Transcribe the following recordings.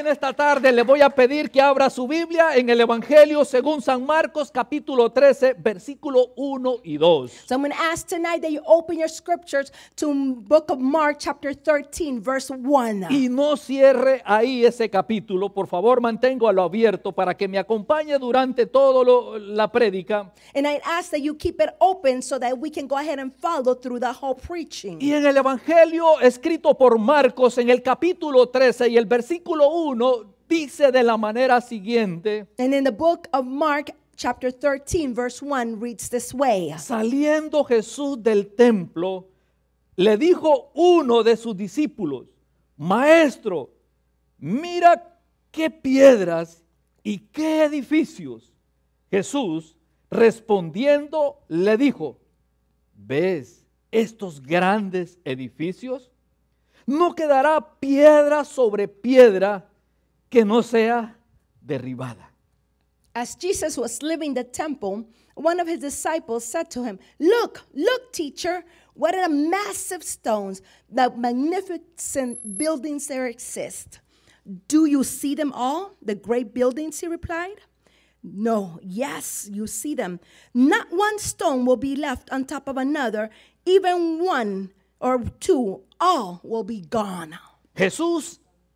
en esta tarde le voy a pedir que abra su Biblia en el Evangelio según San Marcos capítulo 13 versículo 1 y 2. ask tonight that you open your scriptures to book of Mark chapter verse Y no cierre ahí ese capítulo, por favor, mantengo a lo abierto para que me acompañe durante todo la prédica. Y en el Evangelio escrito por Marcos en el capítulo 13 y el versículo 1 dice de la manera siguiente. And in the book of Mark chapter 13 verse 1 reads this way. Saliendo Jesús del templo, le dijo uno de sus discípulos, "Maestro, mira qué piedras y qué edificios." Jesús, respondiendo, le dijo, ¿ves estos grandes edificios? No quedará piedra sobre piedra que no sea derribada. As Jesus was leaving the temple, one of his disciples said to him, Look, look, teacher, what are the massive stones The magnificent buildings there exist? Do you see them all, the great buildings? He replied. No, yes, you see them. Not one stone will be left on top of another, even one or two, all will be gone. Jesús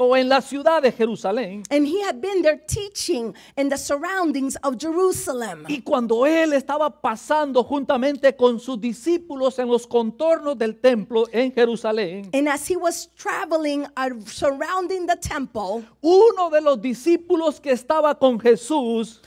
o en la ciudad de Jerusalén. Y cuando él estaba pasando juntamente con sus discípulos en los contornos del templo en Jerusalén. And uh, uno de los discípulos que estaba con Jesús,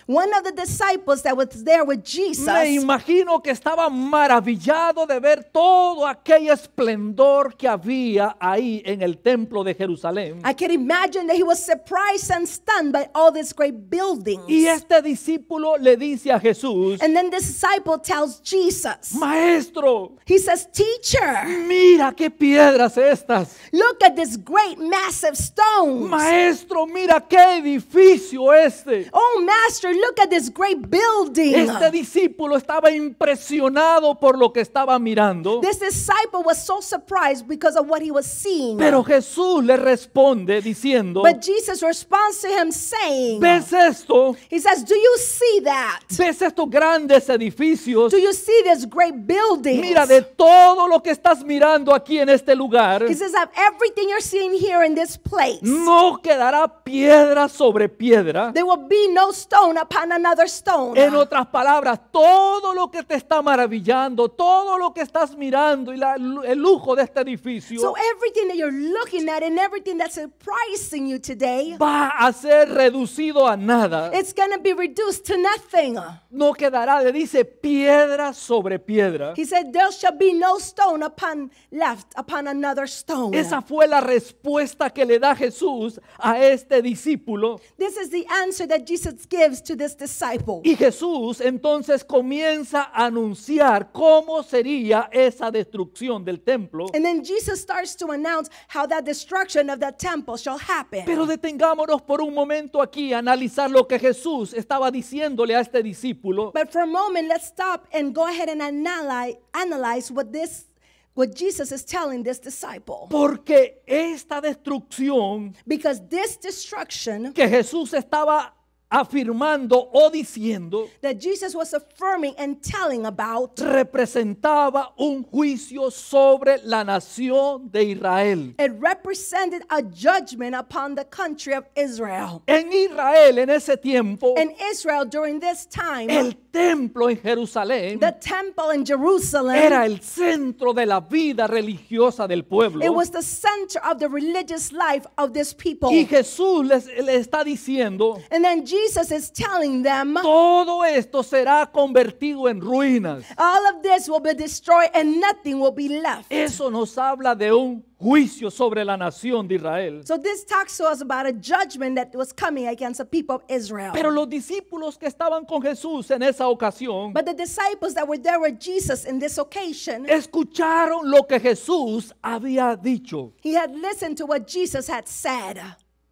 me imagino que estaba maravillado de ver todo aquel esplendor que había ahí en el templo de Jerusalén can imagine that he was surprised and stunned by all these great buildings. Y este discípulo le dice a Jesús, and then the disciple tells Jesus, Maestro, he says, Teacher, mira qué piedras estas. Look at these great massive stones. Maestro, mira qué edificio este. Oh, master, look at this great building. Este discípulo estaba impresionado por lo que estaba mirando. This disciple was so surprised because of what he was seeing. Pero Jesús le responde responde diciendo, But Jesus responds to him saying, ¿ves esto? He says, do you see that? ¿Ves estos grandes edificios? Do you see these great buildings? Mira, de todo lo que estás mirando aquí en este lugar, He says, of everything you're seeing here in this place, no quedará piedra sobre piedra. there will be no stone upon another stone. En otras palabras, todo lo que te está maravillando, todo lo que estás mirando y la- el lujo de este edificio, so everything that you're looking at and everything that's pricing you today, va a ser reducido a nada. It's going to be reduced to nothing. No quedará, le dice, piedra sobre piedra. He said, there shall be no stone upon left upon another stone. Esa fue la respuesta que le da Jesús a este discípulo. This is the answer that Jesus gives to this disciple. Y Jesús entonces comienza a anunciar cómo sería esa destrucción del templo. And then Jesus starts to announce how that destruction of that temple shall happen. Pero detengámonos por un momento aquí a analizar lo que Jesús estaba diciéndole a este discípulo. But for a moment, let's stop and go ahead and analyze, analyze what this what Jesus is telling this disciple. Porque esta destrucción Because this destruction que Jesús estaba afirmando o diciendo that Jesus was affirming and telling about representaba un juicio sobre la nación de Israel. It represented a judgment upon the country of Israel. En Israel en ese tiempo In Israel during this time el templo en Jerusalén the temple in Jerusalem era el centro de la vida religiosa del pueblo. It was the center of the religious life of this people. Y Jesús le está diciendo And then Jesus Jesus is telling them, todo esto será convertido en ruinas. All of this will be destroyed and nothing will be left. Eso nos habla de un juicio sobre la nación de Israel. So this talks to us about a judgment that was coming against the people of Israel. Pero los discípulos que estaban con Jesús en esa ocasión, But the disciples that were there with Jesus in this occasion, escucharon lo que Jesús había dicho. He had listened to what Jesus had said.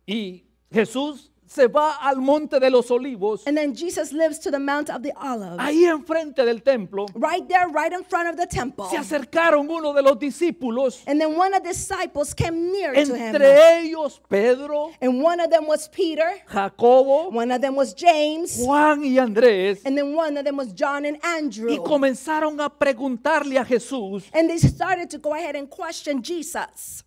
Y Jesús se va al monte de los olivos. And then Jesus lives to the Mount of the Olives. Ahí enfrente del templo. Right there, right in front of the temple. Se acercaron uno de los discípulos. And then one of the disciples came near to him. Entre ellos Pedro. And one of them was Peter. Jacobo. One of them was James. Juan y Andrés. And then one of them was John and Andrew. Y comenzaron a preguntarle a Jesús. And they started to go ahead and question Jesus.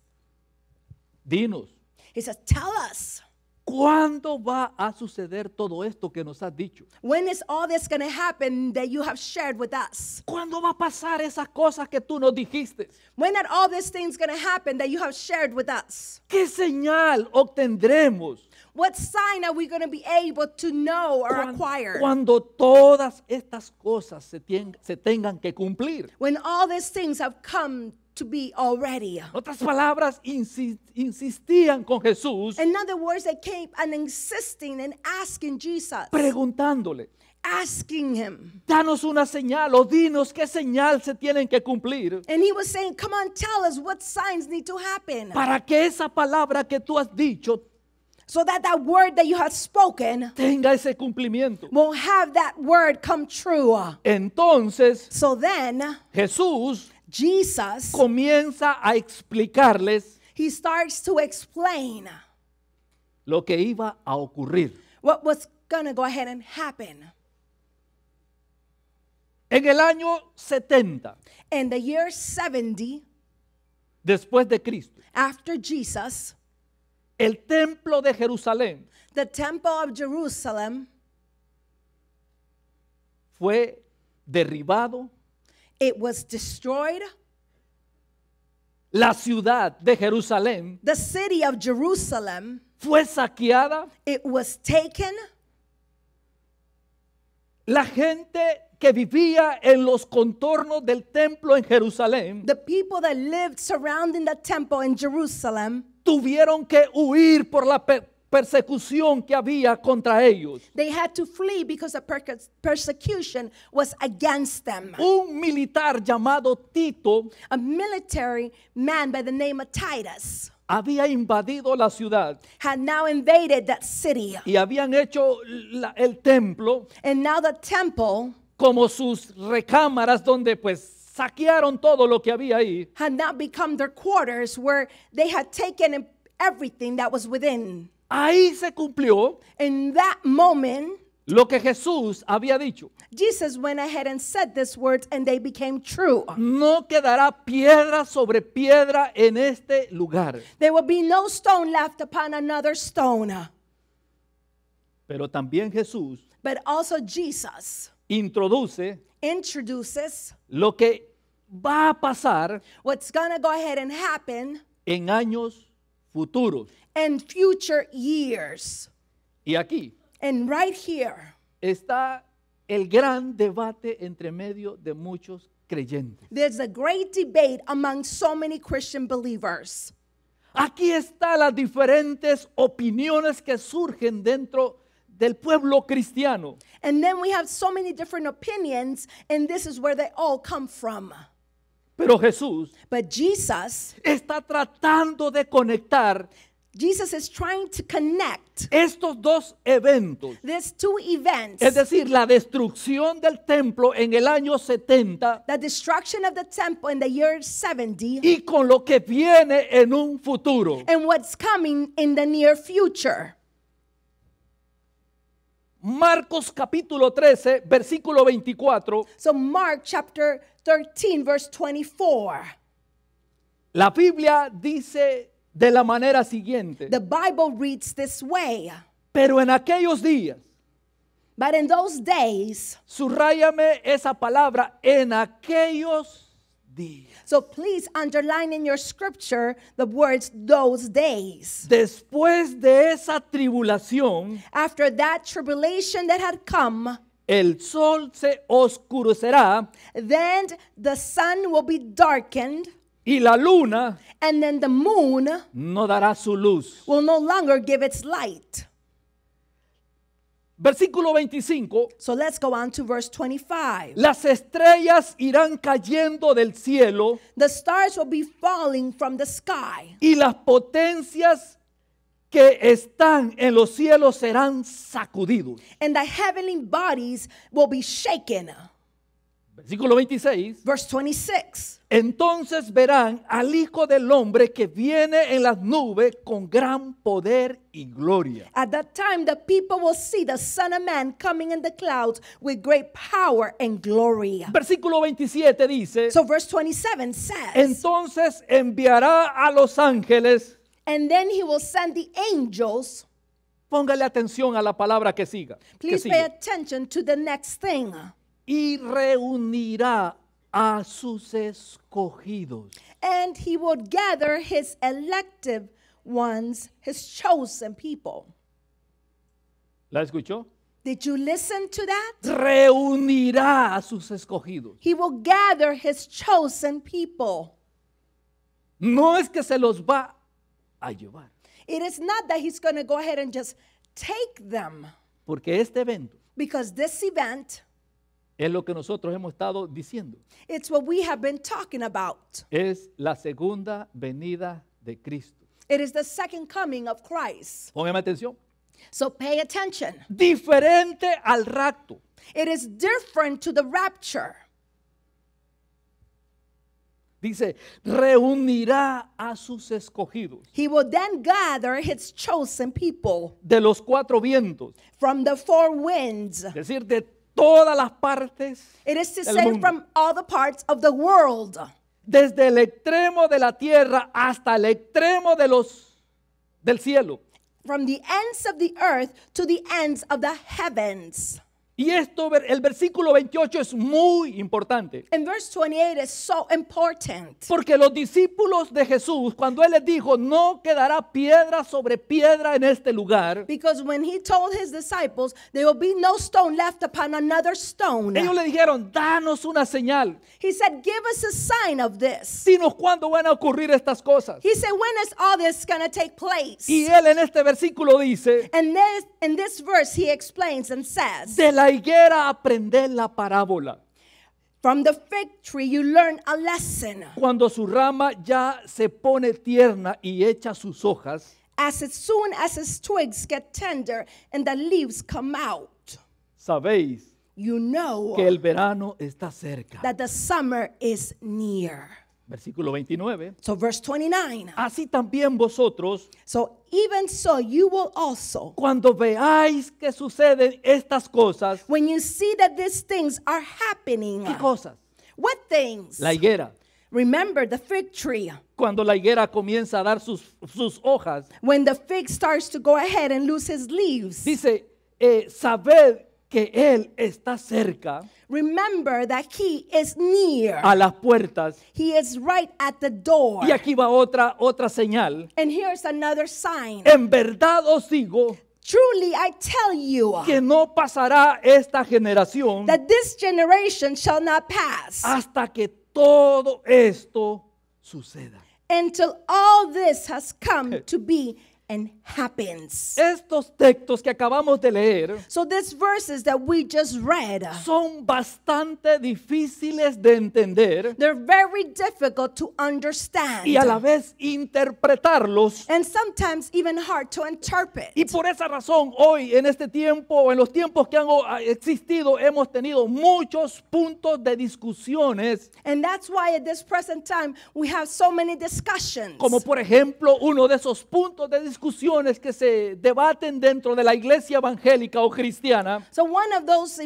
Dinos. He says, "Tell us." ¿Cuándo va a suceder todo esto que nos has dicho? When is all this going to happen that you have shared with us? ¿Cuándo va a pasar esas cosas que tú nos dijiste? When are all these things going to happen that you have shared with us? ¿Qué señal obtendremos? What sign are we going to be able to know or cuando, acquire? Cuando todas estas cosas se, se tengan que cumplir. When all these things have come to be already. Otras palabras, insistían con Jesús. In other words, they kept and insisting and asking Jesus. Preguntándole. Asking him. Danos una señal o dinos qué señal se tienen que cumplir. And he was saying, come on, tell us what signs need to happen. Para que esa palabra que tú has dicho so that that word that you have spoken tenga ese cumplimiento. Will have that word come true. Entonces, so then, Jesús Jesus comienza a explicarles he starts to explain lo que iba a ocurrir. What was gonna go ahead and happen. En el año 70, In the year 70 después de Cristo, after Jesus, el templo de Jerusalén the temple of Jerusalem fue derribado It was destroyed. La ciudad de Jerusalén The city of Jerusalem, fue saqueada. it was taken. La gente que vivía en los contornos del templo en Jerusalén The people that lived surrounding the temple in Jerusalem, tuvieron que huir por la persecución que había contra ellos. They had to flee because the persecution was against them. Un militar llamado Tito, a military man by the name of Titus, había invadido la ciudad. Had now invaded that city. Y habían hecho el templo. And now the temple como sus recámaras donde pues saquearon todo lo que había ahí. Had now become their quarters where they had taken everything that was within. Ahí se cumplió en that moment, lo que Jesús había dicho. Jesus went ahead and said these words and they became true. No quedará piedra sobre piedra en este lugar. There will be no stone left upon another stone. Pero también Jesús But also Jesus introduce introduces lo que va a pasar what's going to go ahead and happen en años futuros. and future years. Y aquí and right here está el gran debate entre medio de muchos creyentes. There's a great debate among so many Christian believers. Aquí están las diferentes opiniones que surgen dentro del pueblo cristiano. And then we have so many different opinions and this is where they all come from. Pero Jesús But Jesus está tratando de conectar Jesus is trying to connect estos dos eventos. These two events. Es decir, la destrucción del templo en el año 70. The destruction of the temple in the year 70. Y con lo que viene en un futuro. And what's coming in the near future. Marcos capítulo 13, versículo 24. So Mark chapter 13 verse 24. La Biblia dice de la manera siguiente. The Bible reads this way. Pero en aquellos días. But in those days. Subrayame esa palabra en aquellos días. So please underline in your scripture the words those days. Después de esa tribulación. After that tribulation that had come. El sol se oscurecerá. Then the sun will be darkened. Y la luna and then the moon no dará su luz. will no longer give its light. Versículo 25. So let's go on to verse 25. Las estrellas irán cayendo del cielo. The stars will be falling from the sky. Y las potencias que están en los cielos serán sacudidos. And the heavenly bodies will be shaken. Versículo 26. Verse 26. Entonces verán al Hijo del Hombre que viene en las nubes con gran poder y gloria. At that time the people will see the Son of Man coming in the clouds with great power and glory. Versículo 27 dice. So verse 27 says. Entonces enviará a los ángeles. And then he will send the angels. Póngale atención a la palabra que siga. Please pay attention to the next thing y reunirá a sus escogidos. And he would gather his elective ones, his chosen people. ¿La escuchó? Did you listen to that? Reunirá a sus escogidos. He will gather his chosen people. No es que se los va a llevar. It is not that he's going to go ahead and just take them. Porque este evento. Because this event es lo que nosotros hemos estado diciendo. It's what we have been talking about. Es la segunda venida de Cristo. It is the second coming of Christ. Póngame atención. So pay attention. Diferente al rapto. It is different to the rapture. Dice, reunirá a sus escogidos. He will then gather his chosen people. De los cuatro vientos. From the four winds. Es decir, de todas las partes. It is to del mundo. from all the parts of the world, Desde el extremo de la tierra hasta el extremo de los del cielo. from the ends of the earth to the ends of the heavens. Y esto, el versículo 28 es muy importante. And verse 28 is so important. Porque los discípulos de Jesús, cuando él les dijo, no quedará piedra sobre piedra en este lugar. Because when he told his disciples, there will be no stone left upon another stone. Ellos le dijeron, danos una señal. He said, give us a sign of this. Dinos cuándo van a ocurrir estas cosas. He said, when is all this going to take place? Y él en este versículo dice, and this, in this verse he explains and says, de la la higuera aprender la parábola. From the fig tree you learn a lesson. Cuando su rama ya se pone tierna y echa sus hojas. As soon as its twigs get tender and the leaves come out. Sabéis you know que el verano está cerca. That the summer is near. Versículo 29. So verse 29. Así también vosotros. So even so you will also. Cuando veáis que suceden estas cosas. When you see that these things are happening. ¿Qué cosas? What things? La higuera. Remember the fig tree. Cuando la higuera comienza a dar sus, sus hojas. When the fig starts to go ahead and lose his leaves. Dice, eh, sabed que él está cerca. Remember that he is near. A las puertas. He is right at the door. Y aquí va otra otra señal. And here's another sign. En verdad os digo Truly I tell you que no pasará esta generación that this generation shall not pass hasta que todo esto suceda. Until all this has come to be and happens. Estos textos que acabamos de leer So these verses that we just read, son bastante difíciles de entender very difficult to understand. y a la vez interpretarlos. and sometimes even hard interpret. Y por esa razón, hoy en este tiempo, en los tiempos que han existido, hemos tenido muchos puntos de discusiones, And that's why at this present time we have so many discussions. como por ejemplo uno de esos puntos de discusiones que se debaten dentro de la iglesia evangélica o cristiana. So one of those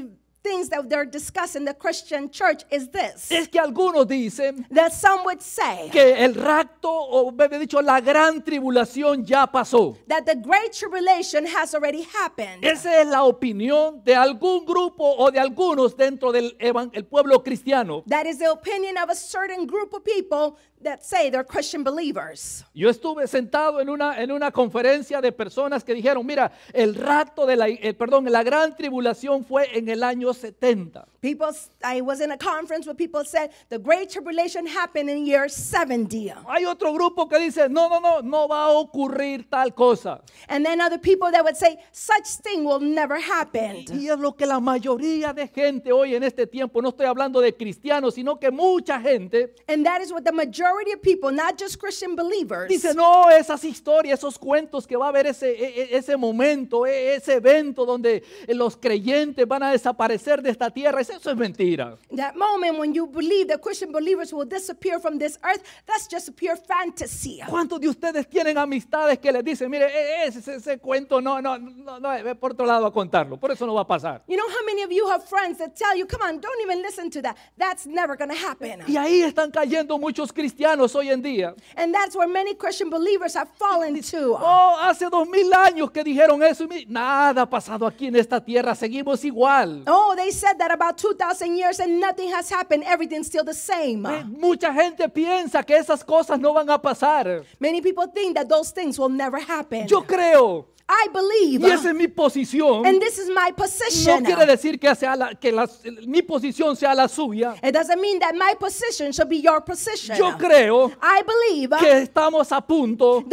things that they're discussing the Christian church is this. Es que algunos dicen that some would say que el rapto o bebé dicho la gran tribulación ya pasó. That the great tribulation has already happened. Esa es la opinión de algún grupo o de algunos dentro del el pueblo cristiano. That is the opinion of a certain group of people that say they're Christian believers. Yo estuve sentado en una en una conferencia de personas que dijeron, mira, el rato de la el, eh, perdón, la gran tribulación fue en el año 70. People I was in a conference where people said the great tribulation happened in year 70. Hay otro grupo que dice, no, no, no, no va a ocurrir tal cosa. And then other people that would say such thing will never happen. Y, es lo que la mayoría de gente hoy en este tiempo, no estoy hablando de cristianos, sino que mucha gente And that is what the majority majority of people, not just Christian believers, dice, no, esas historias, esos cuentos que va a haber ese, e, e, ese momento, e, ese evento donde los creyentes van a desaparecer de esta tierra, eso es mentira. That moment when you believe that Christian believers will disappear from this earth, that's just a pure fantasy. ¿Cuántos de ustedes tienen amistades que les dicen, mire, ese, ese cuento no, no, no, no, ve por otro lado a contarlo, por eso no va a pasar. You know how many of you have friends that tell you, come on, don't even listen to that, that's never going to happen. Y ahí están cayendo muchos cristianos cristianos hoy en día. And that's where many Christian believers have fallen to. Oh, hace dos mil años que dijeron eso y nada ha pasado aquí en esta tierra, seguimos igual. Oh, they said that about 2000 years and nothing has happened, everything's still the same. Mucha gente piensa que esas cosas no van a pasar. Many people think that those things will never happen. Yo creo I believe. Y esa es mi posición. And this is my position. No quiere decir que, sea la, que la, mi posición sea la suya. It doesn't mean that my position should be your position. Yo creo uh, que estamos a punto.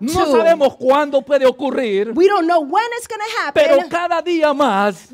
no sabemos cuándo puede ocurrir. pero cada día más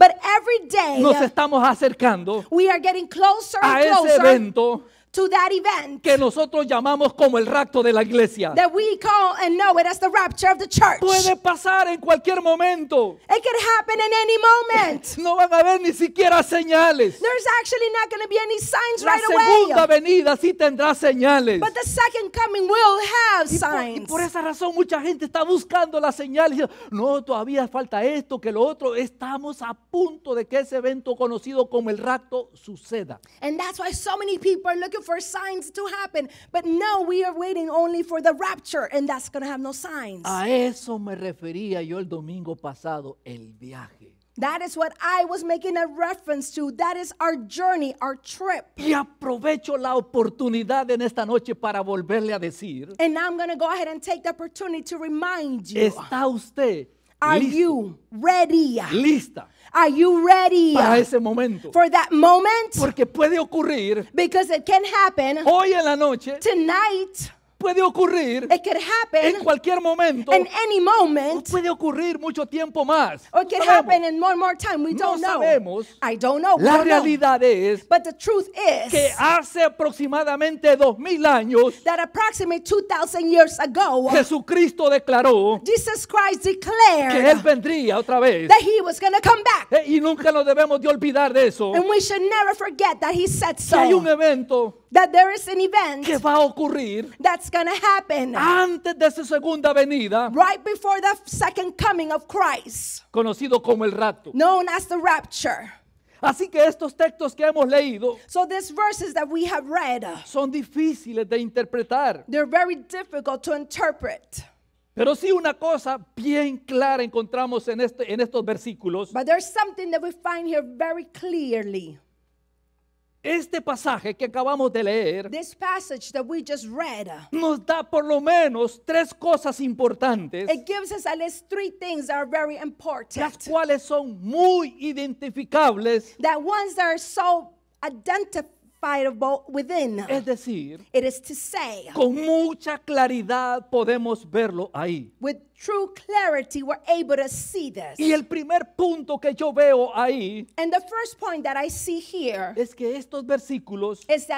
nos uh, estamos acercando we are getting closer a ese evento to that event que nosotros llamamos como el rapto de la iglesia. that we call and know it as the rapture of the church. Puede pasar en cualquier momento. It could happen in any moment. No van a haber ni siquiera señales. There's actually not going to be any signs La right segunda venida sí tendrá señales. But the second coming will have y por, signs. y por esa razón mucha gente está buscando las señales. No, todavía falta esto, que lo otro. Estamos a punto de que ese evento conocido como el rapto suceda. And that's why so many people are looking for signs to happen, but now we are waiting only for the rapture and that's going to have no signs. A eso me refería yo el domingo pasado, el viaje. That is what I was making a reference to. That is our journey, our trip. Y aprovecho la oportunidad en esta noche para volverle a decir. And I'm going to go ahead and take the opportunity to remind you. ¿Está usted Are listo, you ready? Lista are you ready para ese momento? for that moment? Porque puede ocurrir Because it can happen hoy en la noche tonight puede ocurrir it could happen en cualquier momento. In any moment. O puede ocurrir mucho tiempo más. Or it could in more more time. We don't no sabemos. I don't know. La don't realidad know. es But the truth is que hace aproximadamente 2000 años that approximately 2000 years ago Jesucristo declaró Jesus Christ declared que él vendría otra vez. That he was going to come back. Eh, y nunca nos debemos de olvidar de eso. And we should never forget that he said so. Que hay un evento that there is an event que va a ocurrir that's gonna happen antes de su segunda venida, right before the second coming of Christ, conocido como el rapto. known as the rapture. Así que estos textos que hemos leído So these verses that we have read, son difíciles de interpretar. they're very difficult to interpret. Pero sí una cosa bien clara encontramos en, este, en estos versículos But there's something that we find here very clearly. Este pasaje que acabamos de leer This passage that we just read uh, nos da por lo menos tres cosas importantes, it gives us at least three things that are very las important cuales son muy identificables that ones that are so identifiable within. Es decir, It con mucha claridad podemos verlo ahí. with true clarity, we're able to see this. Y el primer punto que yo veo ahí And es que estos versículos, is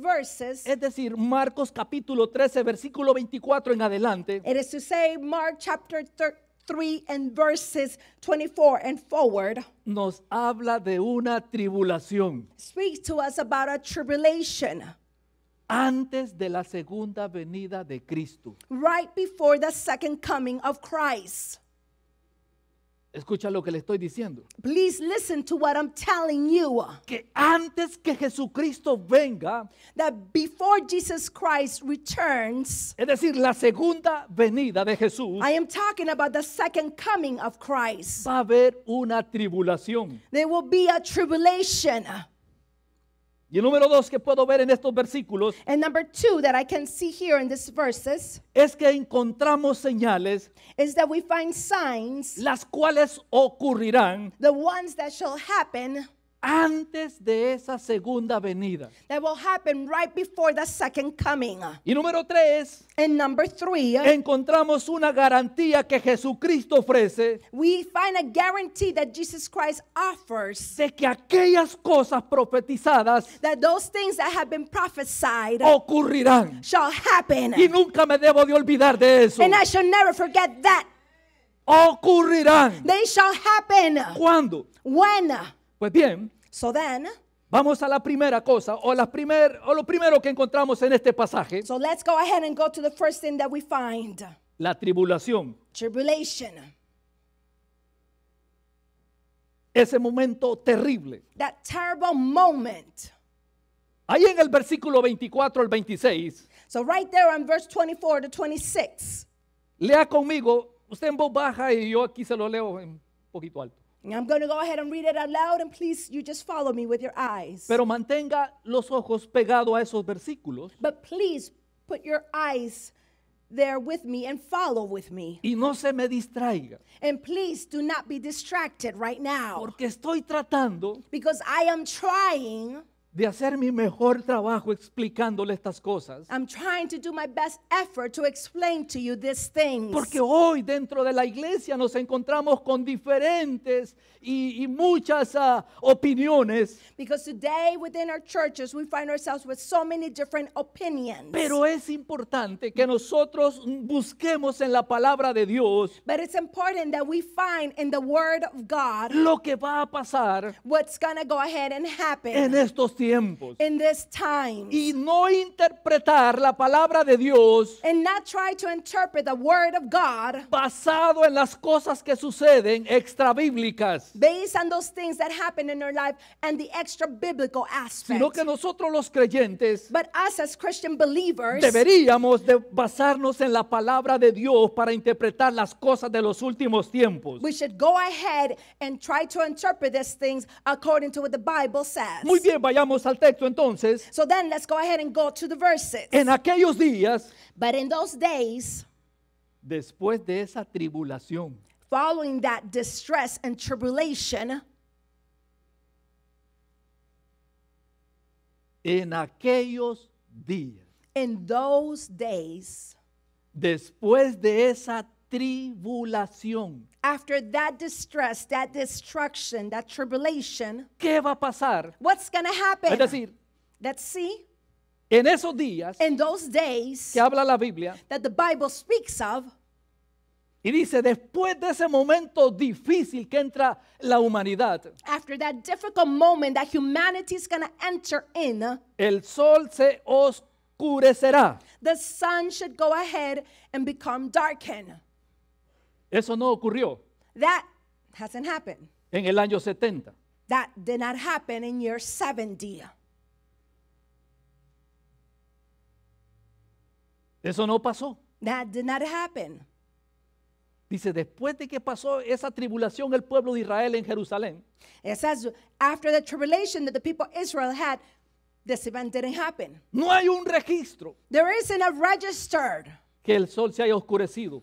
verses, es decir, Marcos capítulo 13, versículo 24 en adelante, it is to say, Mark chapter 13. 3 and verses 24 and forward nos habla de una tribulación speaks to us about a tribulation antes de la segunda venida de Cristo. Right before the second coming of Christ. Escucha lo que le estoy diciendo. Please listen to what I'm telling you. Que antes que Jesucristo venga, that before Jesus Christ returns, es decir, la segunda venida de Jesús, I am talking about the second coming of Christ. Va a haber una tribulación. There will be a tribulation. Y el número dos que puedo ver en estos versículos And number verses es que encontramos señales is that we find signs, las cuales ocurrirán the ones that shall happen antes de esa segunda venida. That will happen right before the second coming. Y número tres, And number three, encontramos una garantía que Jesucristo ofrece. We find a guarantee that Jesus Christ offers. De que aquellas cosas profetizadas that those things that have been prophesied ocurrirán. Shall happen. Y nunca me debo de olvidar de eso. And I shall never forget that. Ocurrirán. They shall happen. ¿Cuándo? When? Pues bien, So then, Vamos a la primera cosa o, la primer, o lo primero que encontramos en este pasaje. so let's go ahead and go to the first thing that we find. La tribulación. Tribulation. Ese momento terrible. That terrible moment. Ahí en el versículo 24 al 26, So right there on verse 24 to 26. lea conmigo, usted en voz baja y yo aquí se lo leo en un poquito alto. I'm going to go ahead and read it out loud and please you just follow me with your eyes. Pero mantenga los ojos pegado a esos versículos. But please put your eyes there with me and follow with me. Y no se me distraiga. And please do not be distracted right now. Porque estoy tratando because I am trying de hacer mi mejor trabajo explicándole estas cosas. I'm trying to do my best effort to explain to you these things. Porque hoy dentro de la iglesia nos encontramos con diferentes y, y muchas uh, opiniones. Because today within our churches we find ourselves with so many different opinions. Pero es importante que nosotros busquemos en la palabra de Dios. But it's important that we find in the word of God. Lo que va a pasar. What's gonna go ahead and happen. En estos tiempos tiempos. this Y no interpretar la palabra de Dios. Basado en las cosas que suceden extra bíblicas. Based those things that happen in life and the extra biblical Sino que nosotros los creyentes. Deberíamos basarnos en la palabra de Dios para interpretar las cosas de los últimos tiempos. Muy bien, vayamos Vamos al texto entonces. So then let's go ahead and go to the verses. En aquellos días, but in those days, después de esa tribulación, following that distress and tribulation, en aquellos días, in those days, después de esa tribulación. After that distress, that destruction, that tribulation, ¿qué va a pasar? what's going to happen? Es decir, Let's see. en esos días In those days que habla la Biblia that the Bible speaks of, y dice, después de ese momento difícil que entra la humanidad, after that difficult moment that humanity is going to enter in, el sol se oscurecerá. the sun should go ahead and become darkened. Eso no ocurrió. That hasn't happened. En el año 70. That did not happen in year 70. Eso no pasó. That did not happen. Dice, después de que pasó esa tribulación el pueblo de Israel en Jerusalén. It says, after the tribulation that the people of Israel had, this event didn't happen. No hay un registro. There isn't a registered que el sol se haya oscurecido.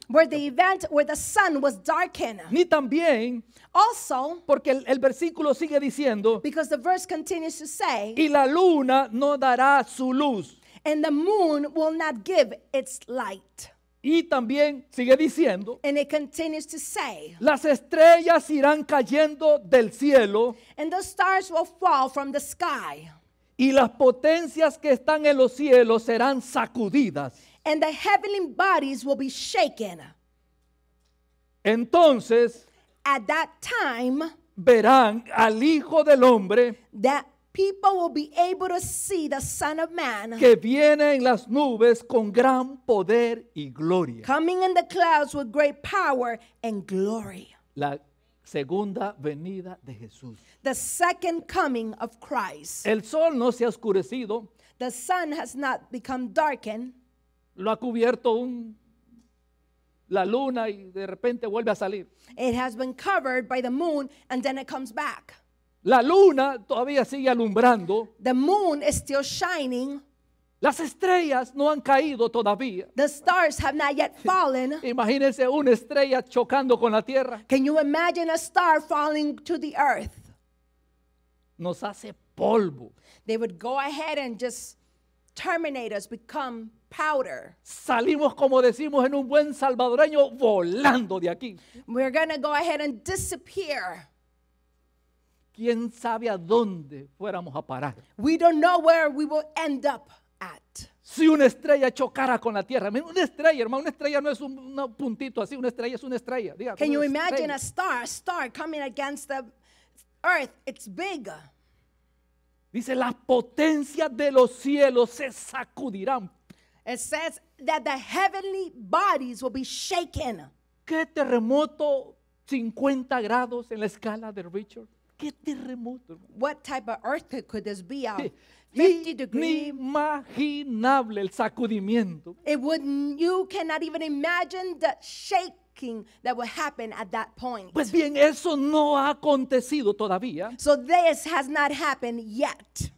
Ni también also porque el, el versículo sigue diciendo because the verse continues to say y la luna no dará su luz. And the moon will not give its light. Y también sigue diciendo, And it continues to say, las estrellas irán cayendo del cielo. And the stars will fall from the sky. Y las potencias que están en los cielos serán sacudidas. and the heavenly bodies will be shaken. Entonces, at that time, verán al Hijo del Hombre that people will be able to see the Son of Man que viene en las nubes con gran poder y gloria. coming in the clouds with great power and glory. La segunda venida de Jesús. The second coming of Christ. El sol no se ha oscurecido. The sun has not become darkened. Lo ha cubierto un la luna y de repente vuelve a salir. It has been covered by the moon and then it comes back. La luna todavía sigue alumbrando. The moon is still shining. Las estrellas no han caído todavía. The stars have not yet fallen. Imagínense una estrella chocando con la tierra. Can you imagine a star falling to the earth? Nos hace polvo. They would go ahead and just terminate us, become powder. Salimos como decimos en un buen salvadoreño volando de aquí. We're gonna go ahead and disappear. ¿Quién sabe a dónde fuéramos a parar? We don't know where we will end up at. Si una estrella chocara con la tierra, una estrella, hermano, una estrella no es un, puntito así, una estrella es una estrella. Can you imagine a star, coming against the earth? It's big. Dice, la potencia de los cielos se sacudirán It says that the heavenly bodies will be shaken. ¿Qué terremoto 50 grados en la escala de Richard? ¿Qué terremoto? What type of earthquake could this be out? 50 degrees. Inimaginable el sacudimiento. It would you cannot even imagine the shake that will happen at that point. Pues bien, eso no ha acontecido todavía. So this has not happened yet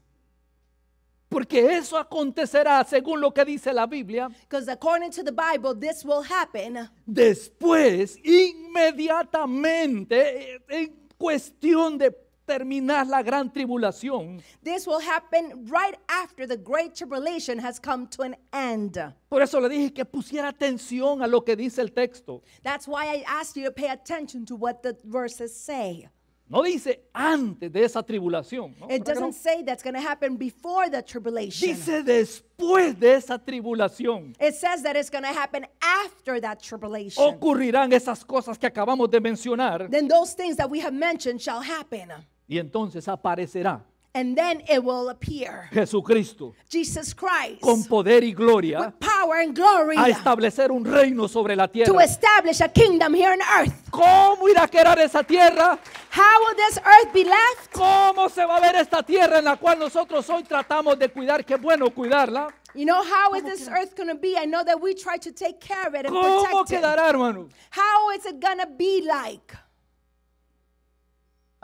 porque eso acontecerá según lo que dice la Biblia. Because according to the Bible, this will happen. Después, inmediatamente, eh, en cuestión de terminar la gran tribulación. This will happen right after the great tribulation has come to an end. Por eso le dije que pusiera atención a lo que dice el texto. That's why I asked you to pay attention to what the verses say. No dice antes de esa tribulación. ¿no? It doesn't say that's going to happen before the tribulation. Dice después de esa tribulación. It says that it's going to happen after that tribulation. Ocurrirán esas cosas que acabamos de mencionar. Then those things that we have mentioned shall happen. Y entonces aparecerá And then it will appear. Jesucristo. Jesus Christ. Con poder y gloria. With power and glory. A establecer un reino sobre la tierra. To establish a kingdom here on earth. ¿Cómo irá a quedar esa tierra? How will this earth be left? ¿Cómo se va a ver esta tierra en la cual nosotros hoy tratamos de cuidar? Qué bueno cuidarla. You know how is this earth going to be? I know that we try to take care of it and protect it. ¿Cómo quedará, hermano? How is it going to be like?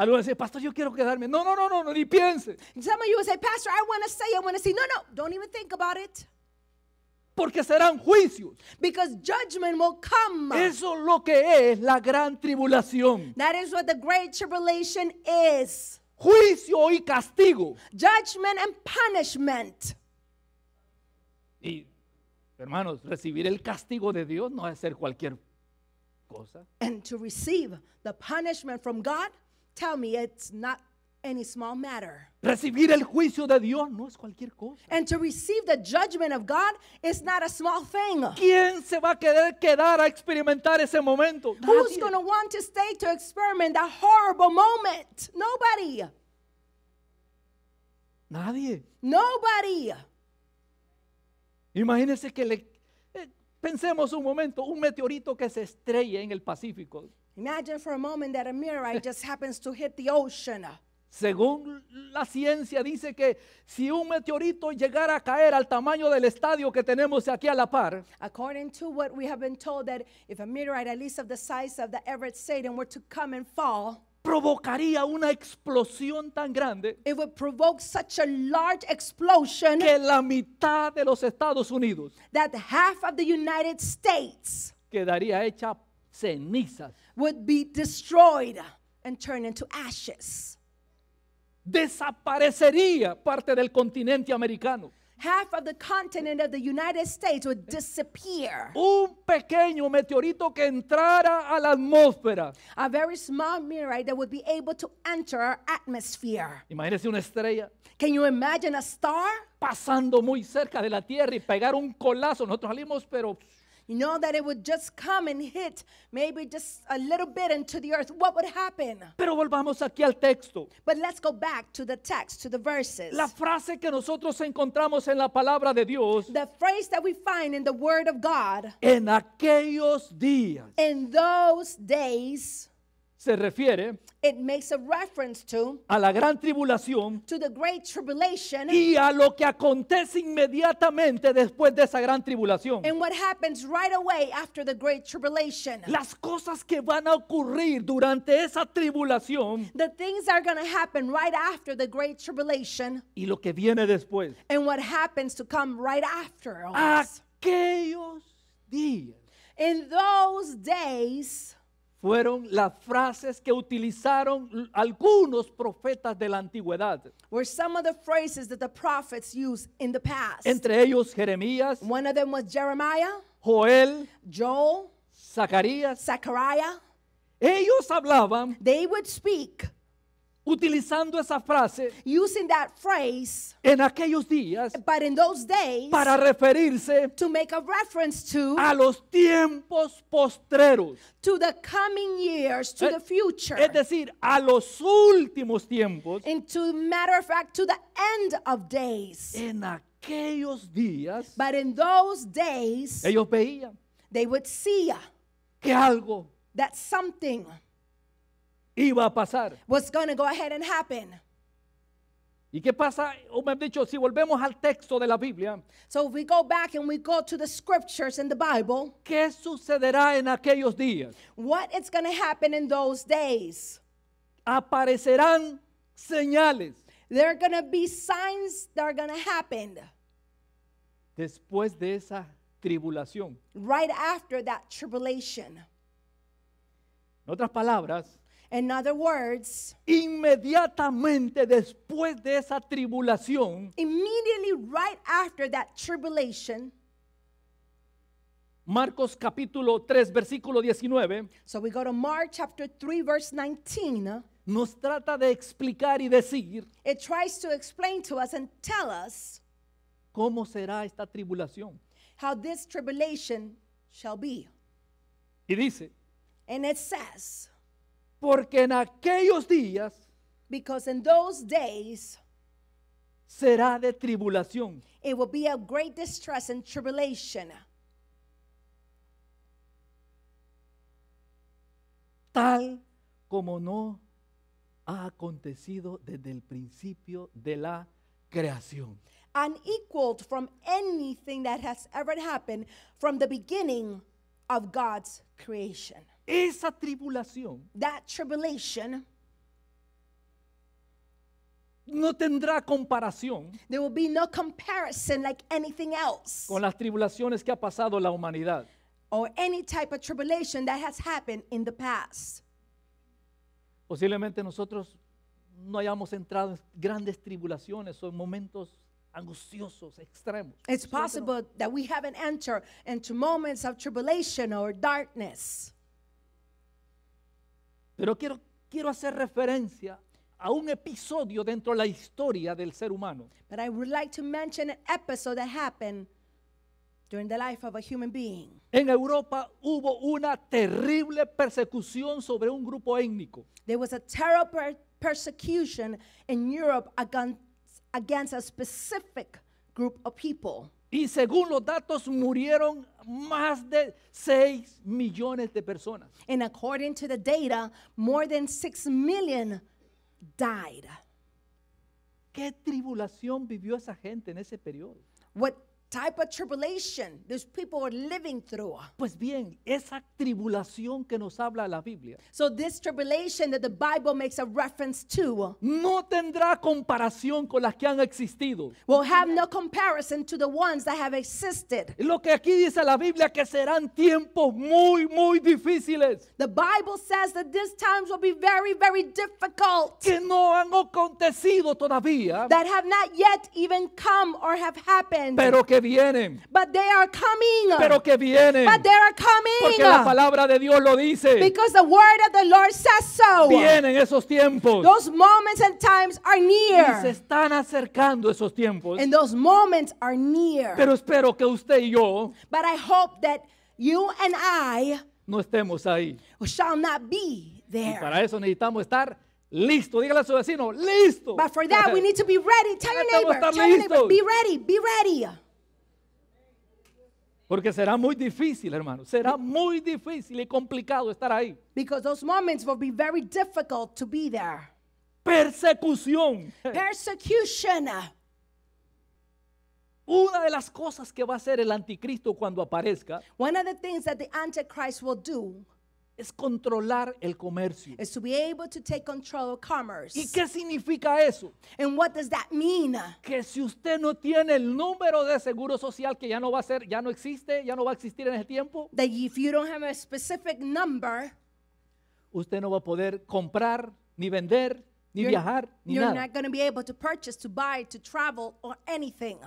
Algunos dicen, pastor, yo quiero quedarme. No, no, no, no, no ni piense. Some of you will say, pastor, I want to stay, I want to see. No, no, don't even think about it. Porque serán juicios. Because judgment will come. Eso es lo que es la gran tribulación. That is what the great tribulation is. Juicio y castigo. Judgment and punishment. Y hermanos, recibir el castigo de Dios no es ser cualquier cosa. And to receive the punishment from God tell me it's not any small matter. Recibir el juicio de Dios no es cualquier cosa. And to receive the judgment of God is not a small thing. ¿Quién se va a quedar a experimentar ese momento? Who's going to want to stay to experiment that horrible moment? Nobody. Nadie. Nobody. Imagínense que le eh, pensemos un momento, un meteorito que se estrella en el Pacífico. Imagine for a moment that a meteorite just happens to hit the ocean. Según la ciencia dice que si un meteorito llegara a caer al tamaño del estadio que tenemos aquí a la par, according to what we have been told that if a meteorite at least of the size of the Everett Stadium were to come and fall, provocaría una explosión tan grande It would provoke such a large explosion que la mitad de los Estados Unidos that half of the United States quedaría hecha cenizas would be destroyed and turn into ashes. Desaparecería parte del continente americano. half of the continent of the United States would disappear. Un pequeño meteorito que entrara a la atmósfera. A very small meteorite that would be able to enter our atmosphere. Imagínese una estrella. Can you imagine a star? Pasando muy cerca de la Tierra y pegar un colazo. Nosotros salimos, pero you know that it would just come and hit maybe just a little bit into the earth, what would happen? Pero volvamos aquí al texto. But let's go back to the text, to the verses. La frase que nosotros encontramos en la palabra de Dios. The phrase that we find in the word of God. En aquellos días. In those days. se refiere It makes a reference to, la gran tribulación y a lo que acontece inmediatamente después de esa gran tribulación. Las cosas que van a ocurrir durante esa tribulación The things are y lo que viene después. En Aquellos días. days, fueron las frases que utilizaron algunos profetas de la antigüedad. Were some of the phrases that the prophets used in the past. Entre ellos Jeremías, One of them was Jeremiah, Joel, Joel, Zacarías. Zechariah. Ellos hablaban They would speak utilizando esa frase using that phrase en aquellos días but in those days, para referirse to make a reference to a los tiempos postreros to the coming years to the future es decir a los últimos tiempos In to matter of fact to the end of days en aquellos días but in those days ellos veían they would see que algo that something iba a pasar. What's going to go ahead and happen? ¿Y qué pasa? O me han dicho, si volvemos al texto de la Biblia. So if we go back and we go to the scriptures in the Bible. ¿Qué sucederá en aquellos días? What is going to happen in those days? Aparecerán señales. There are going to be signs that are going to happen. Después de esa tribulación. Right after that tribulation. En otras palabras, In other words, inmediatamente después de esa tribulación, immediately right after that tribulation, Marcos capítulo 3 versículo 19. So we go to Mark chapter 3 verse 19. Nos trata de explicar y decir. It tries to explain to us and tell us cómo será esta tribulación. How this tribulation shall be. Y dice. And it says Porque en aquellos días Because in those days será de tribulación. it will be a great distress and tribulation, tal como no ha acontecido desde el principio de la creación. unequaled from anything that has ever happened from the beginning of God's creation. Esa tribulación that tribulation no tendrá comparación there will be no comparison like anything else con las tribulaciones que ha pasado la humanidad. or any type of tribulation that has happened in the past. Posiblemente nosotros no hayamos entrado en grandes tribulaciones o en momentos angustiosos extremos. It's possible that we haven't entered into moments of tribulation or darkness. Pero quiero, quiero hacer referencia a un episodio dentro de la historia del ser humano. But I would like to mention an episode that happened during the life of a human being. En Europa hubo una terrible persecución sobre un grupo étnico. There was a terrible per- persecution in Europe against, against a specific group of people. Y según los datos murieron más de 6 millones de personas. And according to the data, more than 6 million died. ¿Qué tribulación vivió esa gente en ese periodo? type of tribulation these people are living through. Pues bien, esa tribulación que nos habla la Biblia. So this tribulation that the Bible makes a reference to no tendrá comparación con las que han existido. Will have no comparison to the ones that have existed. Lo que aquí dice la Biblia que serán tiempos muy muy difíciles. The Bible says that these times will be very very difficult. Que no han acontecido todavía. That have not yet even come or have happened. Pero que vienen. But they are coming. Pero que vienen. But they are coming. Porque la palabra de Dios lo dice. Because the word of the Lord says so. Vienen esos tiempos. Those moments and times are near. Y se están acercando esos tiempos. And those moments are near. Pero espero que usted y yo. But I hope that you and I no estemos ahí. Shall not be there. Y para eso necesitamos estar Listo, dígale a su vecino, listo. But for that we need to be ready. Tell your neighbor, tell your neighbor, be ready, be ready. Porque será muy difícil, hermano. Será muy difícil y complicado estar ahí. Because those moments will be very difficult to be there. Persecución. Persecution. Una de las cosas que va a hacer el anticristo cuando aparezca One of the things that the antichrist will do es controlar el comercio. Is to be able to take control of commerce. ¿Y qué significa eso? And what does that mean? Que si usted no tiene el número de seguro social que ya no va a ser, ya no existe, ya no va a existir en el tiempo. That if you don't have a specific number, usted no va a poder comprar ni vender ni you're, viajar ni you're nada. You're not going to be able to purchase, to buy, to travel or anything.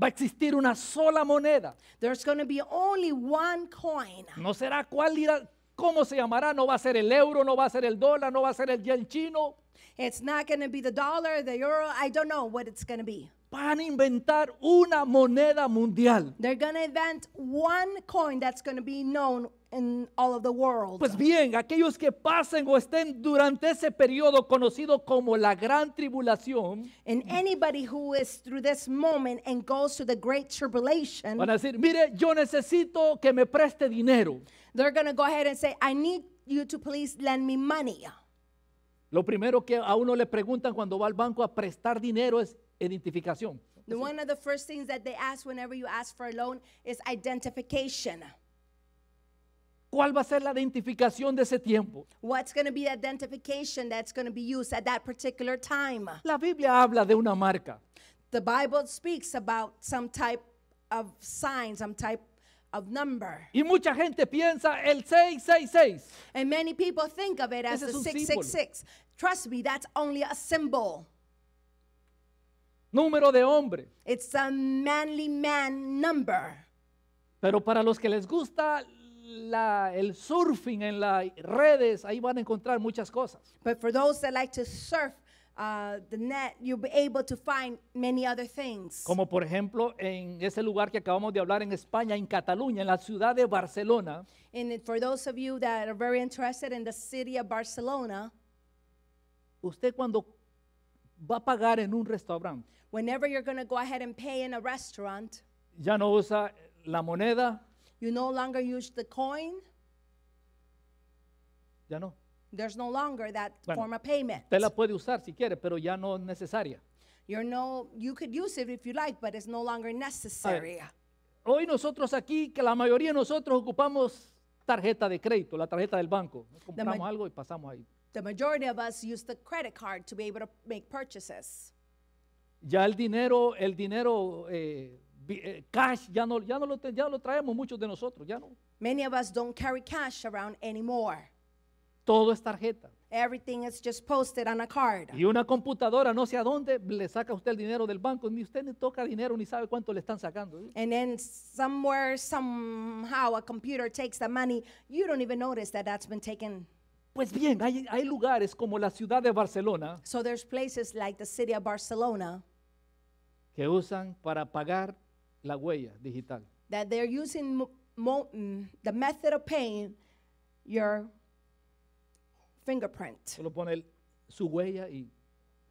Va a existir una sola moneda. There's going to be only one coin. No será cuál irá, cómo se llamará, no va a ser el euro, no va a ser el dólar, no va a ser el yen chino. It's not going to be the dollar, the euro, I don't know what it's going to be. Van a inventar una moneda mundial. They're going to invent one coin that's going to be known in all of the world. Pues bien, aquellos que pasen o estén durante ese periodo conocido como la gran tribulación, and anybody who is through this moment and goes to the great tribulation, van a decir, mire, yo necesito que me preste dinero. They're going to go ahead and say, I need you to please lend me money. Lo primero que a uno le preguntan cuando va al banco a prestar dinero es identificación. One of the first things that they ask whenever you ask for a loan is identification. ¿Cuál va a ser la identificación de ese tiempo? What's going to be the identification that's going to be used at that particular time? La Biblia habla de una marca. The Bible speaks about some type of sign, some type of number. Y mucha gente piensa el 666. And many people think of it as the 666. Trust me, that's only a symbol. Número de hombre. It's a manly man number. Pero para los que les gusta la, el surfing en las redes, ahí van a encontrar muchas cosas. But for those that like to surf uh, the net, you'll be able to find many other things. Como por ejemplo en ese lugar que acabamos de hablar en España, en Cataluña, en la ciudad de Barcelona. And for those of you that are very interested in the city of Barcelona, usted cuando va a pagar en un restaurante, whenever you're going to go ahead and pay in a restaurant, ya no usa la moneda You no longer use the coin. Ya no. There's no longer that form of payment. Usted puede usar si quiere, pero ya no es necesaria. You're no, you could use it if you like, but it's no longer necessary. hoy nosotros aquí, que la mayoría de nosotros ocupamos tarjeta de crédito, la tarjeta del banco. Compramos algo y pasamos ahí. The majority of us use the credit card to be able to make purchases. Ya el dinero, el dinero eh, eh, cash ya no, ya, no lo, ya lo traemos muchos de nosotros, ya no. Many of us don't carry cash around anymore. Todo es tarjeta. Everything is just posted on a card. Y una computadora, no sé a dónde, le saca usted el dinero del banco, ni usted ni toca dinero, ni sabe cuánto le están sacando. ¿eh? And then somewhere, somehow, a computer takes the money. You don't even notice that that's been taken. Pues bien, hay, hay lugares como la ciudad de Barcelona. So there's places like the city of Barcelona. Que usan para pagar la huella digital. That they're using mm, the method of paying your fingerprint. Solo pone su huella y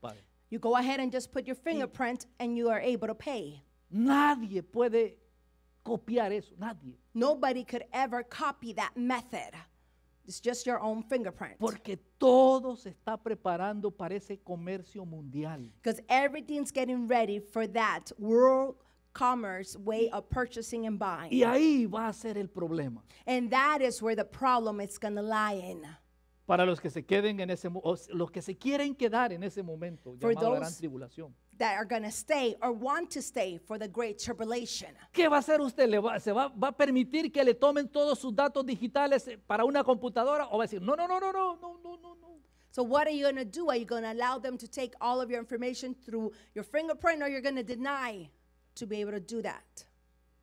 pague. You go ahead and just put your fingerprint and you are able to pay. Nadie puede copiar eso, nadie. Nobody could ever copy that method. It's just your own fingerprint. Porque todo se está preparando para ese comercio mundial. Because everything's getting ready for that world commerce way of purchasing and buying. Y ahí va a ser el problema. And that is where the problem is going to lie in. Para los que se queden en ese los que se quieren quedar en ese momento For llamado those gran tribulación. That are going to stay or want to stay for the great tribulation. ¿Qué va a hacer usted? ¿Le va, ¿Se va, va, a permitir que le tomen todos sus datos digitales eh, para una computadora? ¿O va a decir, no, no, no, no, no, no, no, no? So what are you going to do? Are you going to allow them to take all of your information through your fingerprint or you're going to deny? to be able to do that.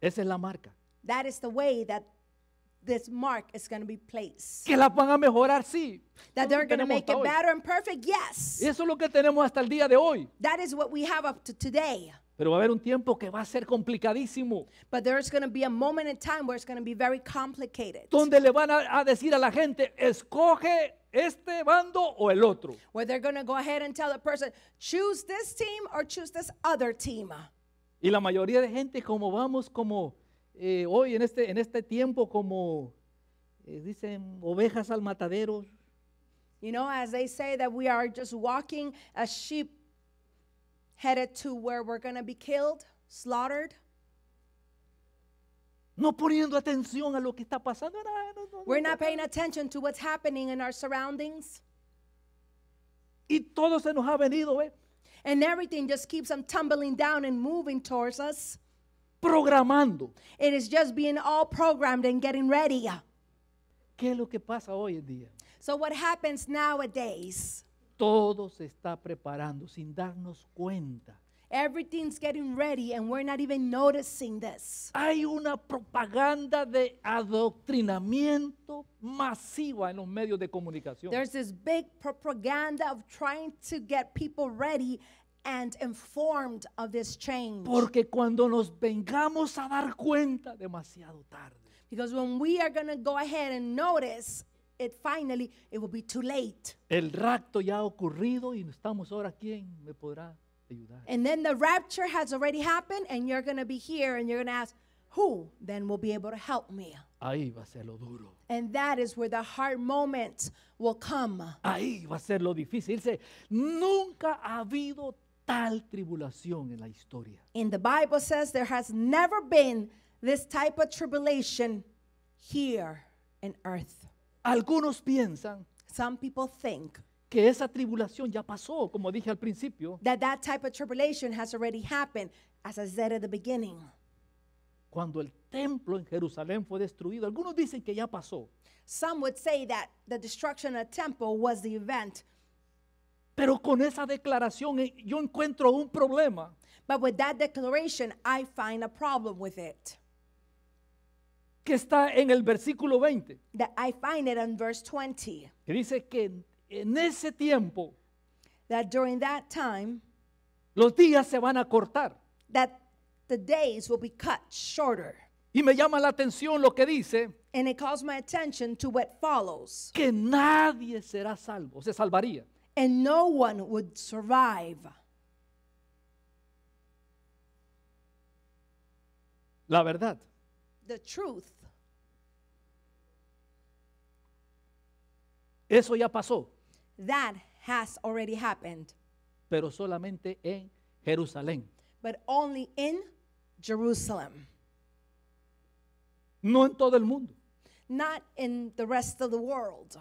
Esa es la marca. That is the way that this mark is going to be placed. Que la van a mejorar, sí. That they're going to make it better and perfect, yes. Eso es lo que tenemos hasta el día de hoy. That is what we have up to today. Pero va a haber un tiempo que va a ser complicadísimo. But there is going to be a moment in time where it's going to be very complicated. Donde le van a, a decir a la gente, escoge este bando o el otro. Where they're going to go ahead and tell the person, choose this team or choose this other team. Y la mayoría de gente, como vamos, como eh, hoy en este, en este tiempo, como eh, dicen, ovejas al matadero. You know, as they say that we are just walking as sheep headed to where we're going to be killed, slaughtered. No poniendo atención a lo que está pasando. we're not paying attention to what's happening in our surroundings. Y todo se nos ha venido, ¿eh? and everything just keeps on tumbling down and moving towards us. Programando. It is just being all programmed and getting ready. ¿Qué es lo que pasa hoy en día? So what happens nowadays? Todo se está preparando sin darnos cuenta. Everything's getting ready and we're not even noticing this. Hay una propaganda de adoctrinamiento masiva en los medios de comunicación. There's this big propaganda of trying to get people ready and informed of this change. Porque cuando nos vengamos a dar cuenta demasiado tarde. Because when we are going to go ahead and notice it finally it will be too late. El rapto ya ha ocurrido y estamos ahora quién me podrá ayudar. And then the rapture has already happened and you're going to be here and you're going to ask, who then will be able to help me? Ahí va a ser lo duro. And that is where the hard moment will come. Ahí va a ser lo difícil. Dice, nunca ha habido tal tribulación en la historia. the Bible says there has never been this type of tribulation here in earth. Algunos piensan Some people think que esa tribulación ya pasó, como dije al principio. That that type of tribulation has already happened, as I said at the beginning. Cuando el templo en Jerusalén fue destruido, algunos dicen que ya pasó. Some would say that the destruction of the temple was the event. Pero con esa declaración eh, yo encuentro un problema. But with that declaration, I find a problem with it. Que está en el versículo 20. That I find it in verse 20. Que dice que en ese tiempo, that during that time, los días se van a cortar. That the days will be cut shorter. Y me llama la atención lo que dice. And it calls my attention to what follows. Que nadie será salvo, se salvaría. And no one would survive. La verdad. The truth. Eso ya pasó. That has already happened. Pero solamente en Jerusalén. But only in Jerusalem. No en todo el mundo. Not in the rest of the world.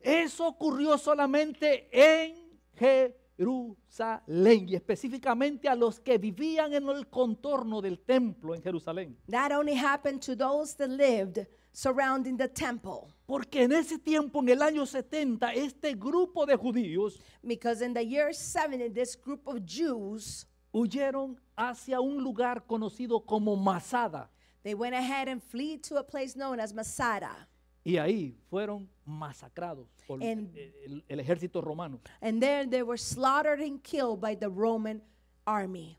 Eso ocurrió solamente en Jerusalén. Jerusalén y específicamente a los que vivían en el contorno del templo en Jerusalén. That only happened to those that lived surrounding the temple. Porque en ese tiempo, en el año 70, este grupo de judíos Because in the year 70, this group of Jews huyeron hacia un lugar conocido como Masada. They went ahead and fled to a place known as Masada. Y ahí fueron masacrados por el, ejército romano. And there they were slaughtered and killed by the Roman army.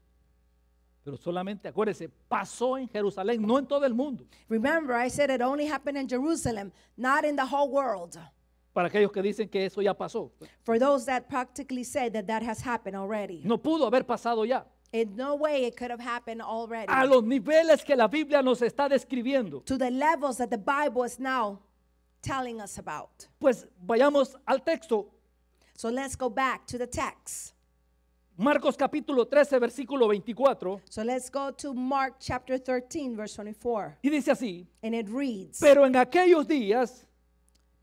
Pero solamente, acuérdese, pasó en Jerusalén, no en todo el mundo. Remember, I said it only happened in Jerusalem, not in the whole world. Para aquellos que dicen que eso ya pasó. For those that practically say that that has happened already. No pudo haber pasado ya. In no way it could have happened already. A los niveles que la Biblia nos está describiendo. To the levels that the Bible is now telling us about. Pues vayamos al texto. So let's go back to the text. Marcos capítulo 13 versículo 24. So let's go to Mark chapter 13 verse 24. Y dice así. And it reads. Pero en aquellos días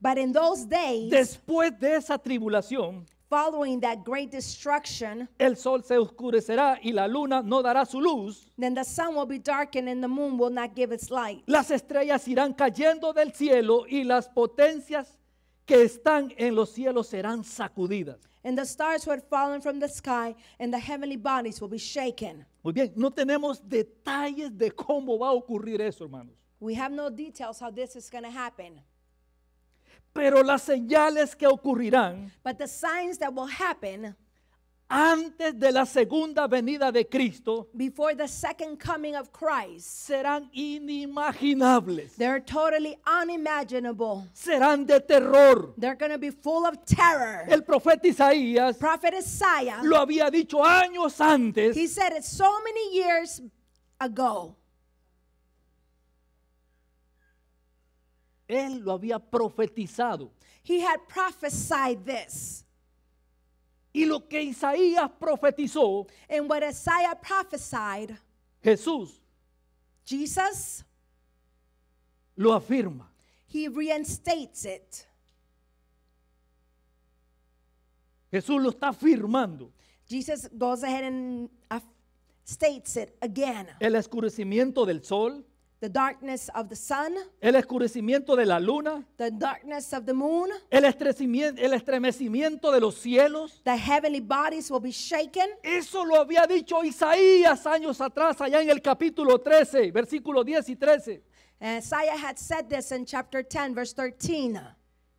But in those days, después de esa tribulación, following that great destruction, el sol se oscurecerá y la luna no dará su luz. Then the sun will be darkened and the moon will not give its light. Las estrellas irán cayendo del cielo y las potencias que están en los cielos serán sacudidas. And the stars who had fallen from the sky and the heavenly bodies will be shaken. Muy bien, no tenemos detalles de cómo va a ocurrir eso, hermanos. We have no details how this is going to happen. Pero las señales que ocurrirán antes de la segunda venida de Cristo the serán inimaginables. Serán de terror. El profeta Isaías lo había dicho años antes. many years ago. Él lo había profetizado. He had prophesied this. Y lo que Isaías profetizó, and what Isaiah prophesied, Jesús Jesus lo afirma. He reinstates it. Jesús lo está afirmando. Jesus goes ahead and states it again. El escurecimiento del sol The darkness of the sun, el escurecimiento de la luna, the darkness of the moon, el, estremecimiento, el estremecimiento de los cielos, the heavenly bodies will be shaken. Eso lo había dicho Isaías años atrás, allá en el capítulo 13, versículo 10 y 13. Isaiah had said this in chapter 10, verse 13.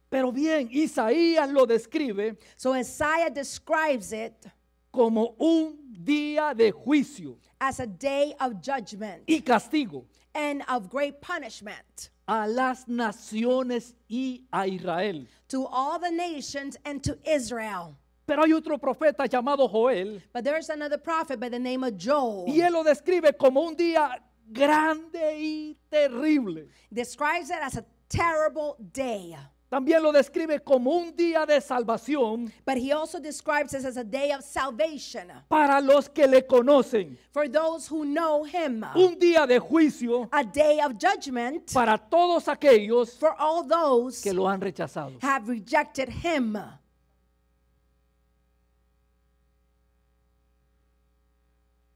Pero bien, Isaías lo describe. So Isaiah describes it como un día de juicio. As a day of judgment. Y castigo. and of great punishment a las naciones y a Israel. To all the nations and to Israel. Pero hay otro profeta llamado Joel. But there's another prophet by the name of Joel. Y él lo describe como un día grande y terrible. Describes it as a terrible day. También lo describe como un día de salvación. But he also describes this as a day of salvation. Para los que le conocen. For those who know him. Un día de juicio. A day of judgment. Para todos aquellos for all those que lo han rechazado. Have rejected him.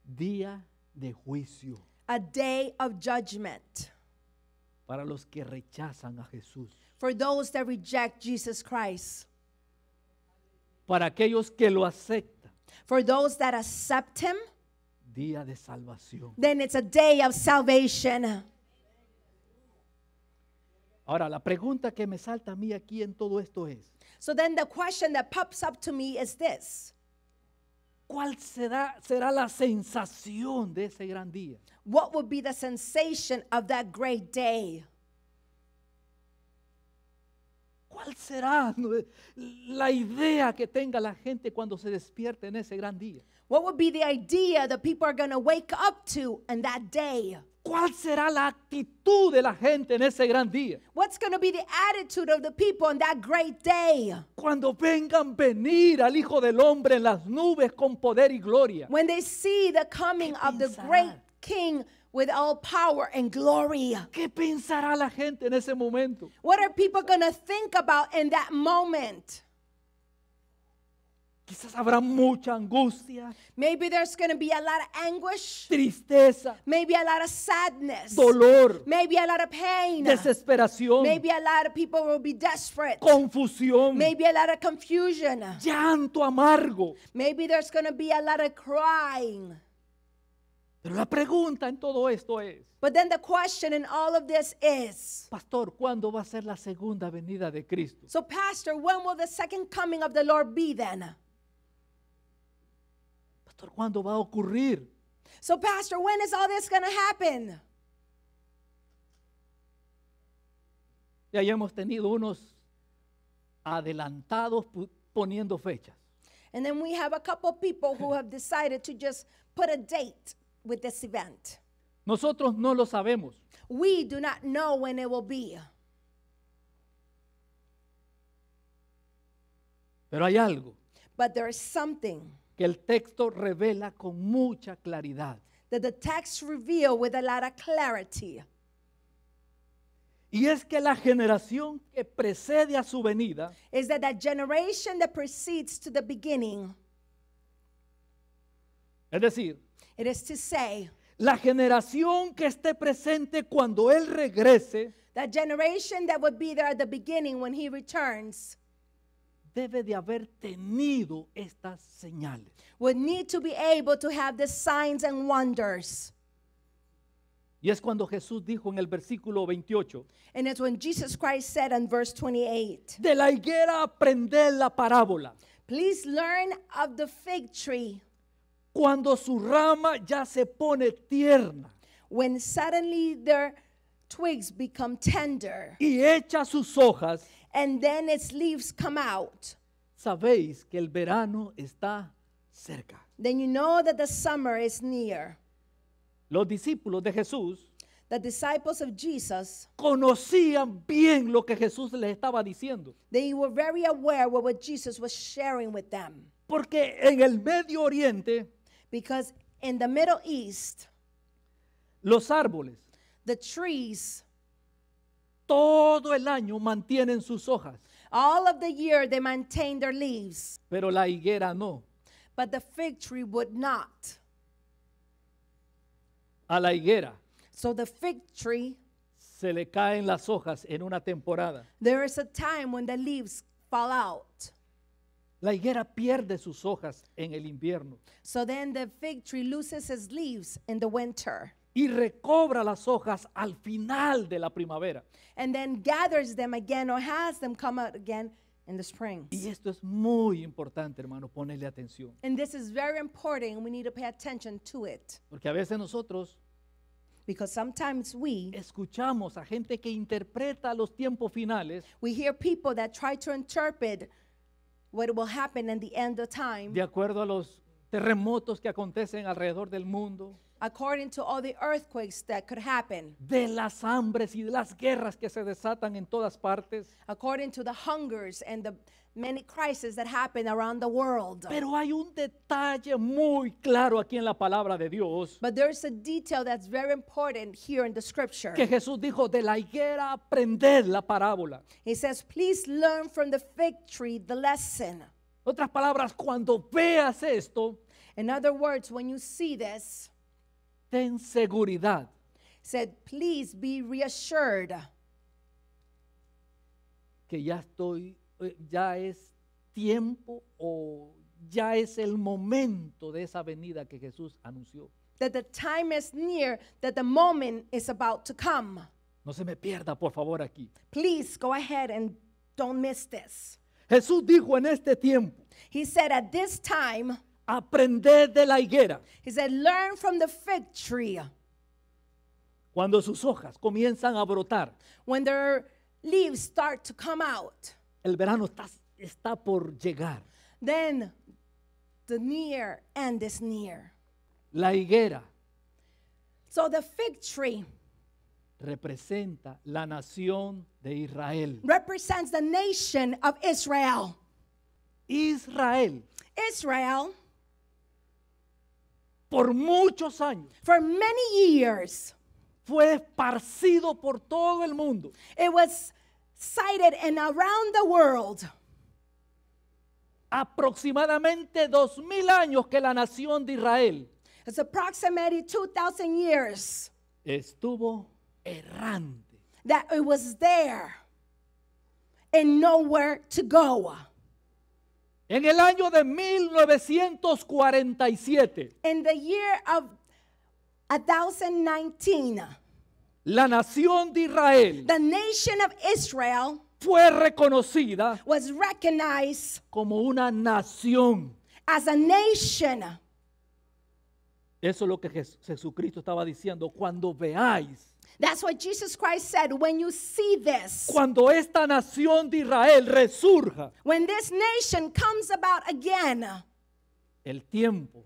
Día de juicio. A day of judgment. Para los que rechazan a Jesús for those that reject Jesus Christ. Para aquellos que lo aceptan. For those that accept him. Día de salvación. Then it's a day of salvation. Ahora la pregunta que me salta a mí aquí en todo esto es. So then the question that pops up to me is this. ¿Cuál será, será la sensación de ese gran día? What would be the sensation of that great day? ¿Cuál será la idea que tenga la gente cuando se despierte en ese gran día? What would be the idea that people are going to wake up to on that day? ¿Cuál será la actitud de la gente en ese gran día? What's going to be the attitude of the people on that great day? Cuando vengan venir al Hijo del Hombre en las nubes con poder y gloria. When they see the coming of the great King with all power and glory. ¿Qué pensará la gente en ese momento? What are people going to think about in that moment? Quizás habrá mucha angustia, Maybe there's going to be a lot of anguish, tristeza, maybe a lot of sadness, dolor, maybe a lot of pain, desesperación, maybe a lot of people will be desperate, confusión, maybe a lot of confusion, llanto amargo. maybe there's going to be a lot of crying. Pero la pregunta en todo esto es, But then the question in all of this is, Pastor, ¿cuándo va a ser la segunda venida de Cristo? so pastor, when will the second coming of the Lord be then? Pastor, ¿cuándo va a ocurrir? So pastor, when is all this going to happen? Ya hemos tenido unos adelantados poniendo fechas. And then we have a couple people who have decided to just put a date with this event. Nosotros no lo sabemos. We do not know when it will be. Pero hay algo But there is something que el texto revela con mucha claridad. that the text reveal with a lot of clarity. Y es que la generación que precede a su venida Is that that generation that precedes to the beginning, Es decir, It is to say, la generación que esté presente cuando él regrese that generation that would be there at the beginning when he returns debe de haber tenido estas señales. would need to be able to have the signs and wonders. Y es cuando Jesús dijo en el versículo 28. And it's when Jesus Christ said in verse 28. De la higuera aprended la parábola. Please learn of the fig tree. cuando su rama ya se pone tierna when suddenly their twigs become tender y echa sus hojas, and then its leaves come out, sabéis que el verano está cerca. then you know that the summer is near. Los discípulos de Jesús The disciples of Jesus, conocían bien lo que Jesús les estaba diciendo. they were very aware of what Jesus was sharing with them. Porque en el Medio Oriente Because in the Middle East, los árboles, the trees, todo el año mantienen sus hojas. All of the year they maintain their leaves. Pero la higuera no. But the fig tree would not. A la higuera. So the fig tree se le caen las hojas en una temporada. There is a time when the leaves fall out. La higuera pierde sus hojas en el invierno. So then the fig tree loses its leaves in the winter. Y recobra las hojas al final de la primavera. And then gathers them again or has them come out again in the spring. Y esto es muy importante, hermano, ponerle atención. And this is very important and we need to pay attention to it. Porque a veces nosotros Because sometimes we escuchamos a gente que interpreta los tiempos finales. We hear people that try to interpret de acuerdo a los terremotos que acontecen alrededor del mundo. according to all the earthquakes that could happen, de las hambres y de las guerras que se desatan en todas partes. according to the hungers and the many crises that happen around the world. Pero hay un detalle muy claro aquí en la palabra de Dios But there's a detail that's very important here in the scripture. que Jesús dijo, de la higuera aprended la parábola. He says, Please learn from the fig tree the lesson. Otras palabras, cuando veas esto, In other words, when you see this, ten seguridad. Said, please be reassured. Que ya estoy, eh, ya es tiempo o ya es el momento de esa venida que Jesús anunció. That the time is near, that the moment is about to come. No se me pierda, por favor, aquí. Please go ahead and don't miss this. Jesús dijo en este tiempo. He said at this time. Aprended de la higuera. He said, learn from the fig tree. Cuando sus hojas comienzan a brotar. When their leaves start to come out. El verano está, está por llegar. Then the near end is near. La higuera. So the fig tree representa la nación de Israel. Represents the nation of Israel. Israel. Israel por muchos años. For many years. Fue esparcido por todo el mundo. It was cited and around the world. Aproximadamente 2000 años que la nación de Israel. It's approximately 2000 years. Estuvo errante. That it was there and nowhere to go. En el año de 1947. In the year of 1019. La nación de Israel. The nation of Israel fue reconocida was recognized como una nación. As a nation eso es lo que Jesucristo estaba diciendo cuando veáis. That's what Jesus Christ said when you see this. Cuando esta nación de Israel resurja. When this nation comes about again. El tiempo.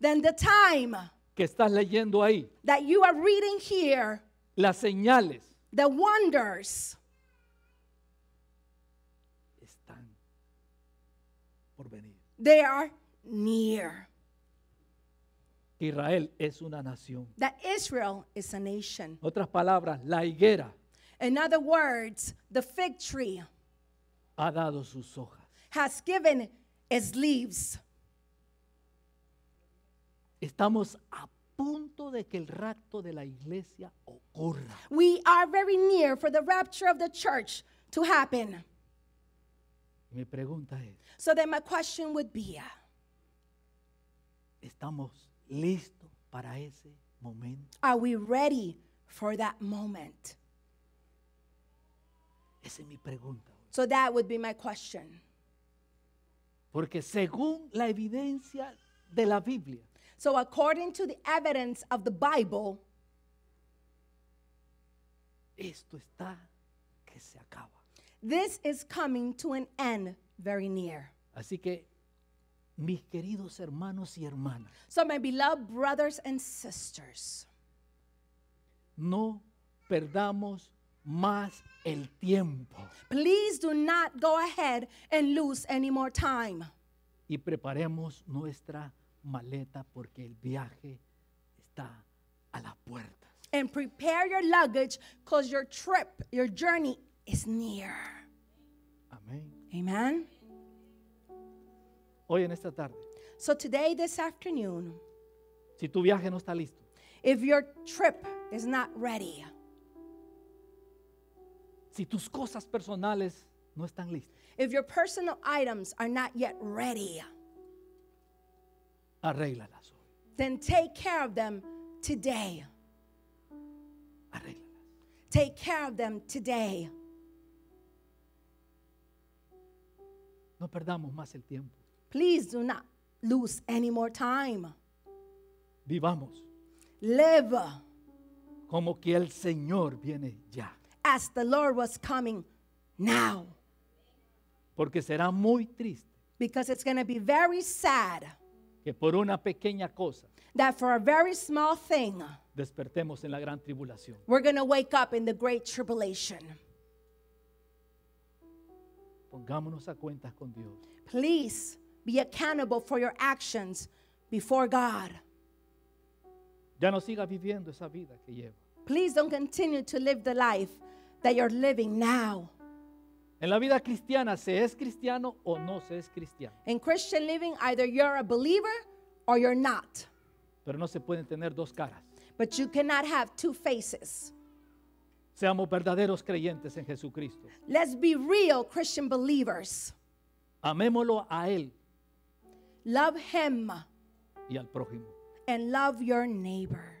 Then the time. Que estás leyendo ahí. That you are reading here. Las señales. The wonders. Están por venir. They are near. Israel es una nación. That Israel is a nation. Otras palabras, la higuera In other words, the fig tree ha dado sus hojas. has given its leaves. Estamos a punto de que el rapto de la iglesia ocurra. We are very near for the rapture of the church to happen. Mi pregunta es, So then my question would be, ¿estamos listo para ese momento? Are we ready for that moment? Esa es mi pregunta. So that would be my question. Porque según la evidencia de la Biblia, So according to the evidence of the Bible, esto está que se acaba. this is coming to an end very near. Así que mis queridos hermanos y hermanas, So, my beloved brothers and sisters, no perdamos más el tiempo please do not go ahead and lose any more time. y preparemos nuestra maleta porque el viaje está a la puerta. And prepare your luggage because your trip, your journey is near. Amen. Amen. Hoy en esta tarde. So today this afternoon, si tu viaje no está listo, if your trip is not ready, si tus cosas personales no están listas, if your personal items are not yet ready, arréglalas hoy. Then take care of them today. Arréglalas. Take care of them today. No perdamos más el tiempo. Please do not lose any more time. Vivamos. Live. Como que el Señor viene ya. As the Lord was coming now. Porque será muy triste. Because it's going to be very sad. Que por una pequeña cosa. That for a very small thing. Despertemos en la gran tribulación. We're going to wake up in the great tribulation. Pongámonos a cuentas con Dios. Please be accountable for your actions before God. Ya no sigas viviendo esa vida que lleva. Please don't continue to live the life that you're living now. En la vida cristiana, se es cristiano o no se es cristiano. In Christian living, either you're a believer or you're not. Pero no se pueden tener dos caras. But you cannot have two faces. Seamos verdaderos creyentes en Jesucristo. Let's be real Christian believers. Amémoslo a él Love him. Y al prójimo. And love your neighbor.